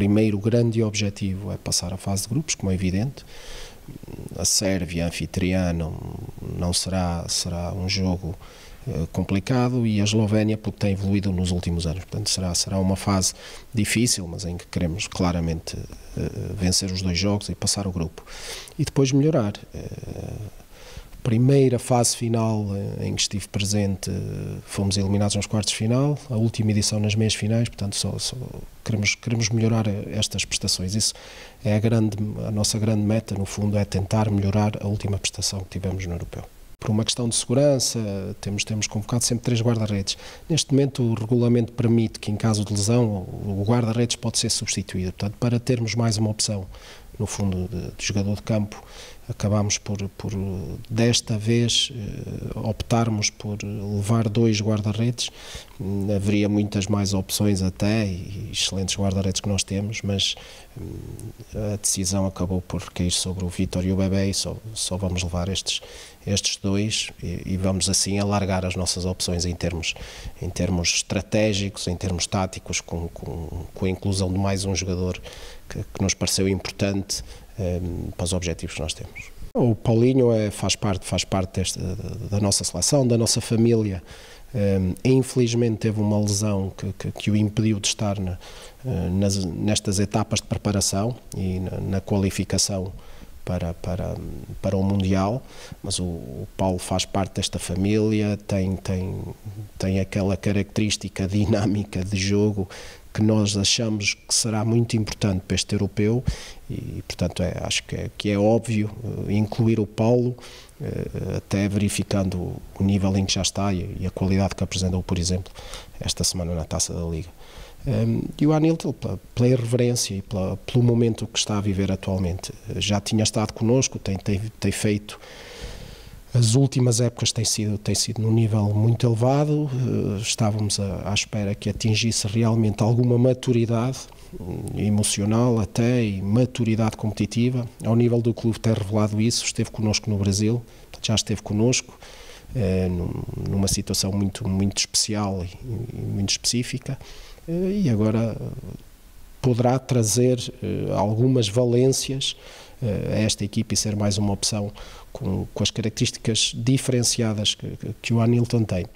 primeiro grande objetivo é passar a fase de grupos, como é evidente. A Sérvia, anfitriã, não, não será, será um jogo eh, complicado e a Eslovénia porque tem evoluído nos últimos anos. Portanto, será, será uma fase difícil, mas em que queremos claramente eh, vencer os dois jogos e passar o grupo. E depois melhorar. Eh, primeira fase final eh, em que estive presente fomos eliminados nos quartos de final, a última edição nas meias finais, portanto só, só, queremos, queremos melhorar eh, estas prestações. Isso é a, grande, a nossa grande meta, no fundo, é tentar melhorar a última prestação que tivemos no Europeu por uma questão de segurança, temos, temos convocado sempre três guarda-redes. Neste momento, o regulamento permite que, em caso de lesão, o guarda-redes pode ser substituído. Portanto, para termos mais uma opção, no fundo, de, de jogador de campo, acabámos por, por desta vez, eh, optarmos por levar dois guarda-redes. Hum, haveria muitas mais opções até, e excelentes guarda-redes que nós temos, mas hum, a decisão acabou por cair sobre o Vitor e o Bebé e só, só vamos levar estes, estes dois e, e, vamos assim alargar as nossas opções em termos, em termos estratégicos, em termos táticos, com, com, com a inclusão de mais um jogador que, que nos pareceu importante eh, para os objetivos que nós temos. O Paulinho é, faz parte, faz parte desta, da nossa seleção, da nossa família. Um, infelizmente teve uma lesão que, que, que o impediu de estar na, eh, nas, nestas etapas de preparação e na, na qualificação para, para, para o Mundial, mas o, o, Paulo faz parte desta família, tem, tem, tem aquela característica dinâmica de jogo que nós achamos que será muito importante para este europeu e, portanto, é, acho que é, que é óbvio eh, incluir o Paulo, eh, até verificando o nível em que já está e a qualidade que apresentou, por exemplo, esta semana na Taça da Liga. Um, ehm, e o Anil pela, pela irreverência e pela, pelo momento que está a viver atualmente, eh, já tinha estado connosco, tem, tem, tem feito as últimas épocas têm sido, têm sido num nível muito elevado, eh, estávamos à, à espera que atingisse realmente alguma maturidade hum, emocional até e maturidade competitiva. Ao nível do clube tem revelado isso, esteve connosco no Brasil, já esteve connosco, eh, numa situação muito, muito especial e muito específica, eh, e agora poderá trazer algumas valências eh, a esta equipe e ser mais uma opção com, com as características diferenciadas que, que o Anilton tem.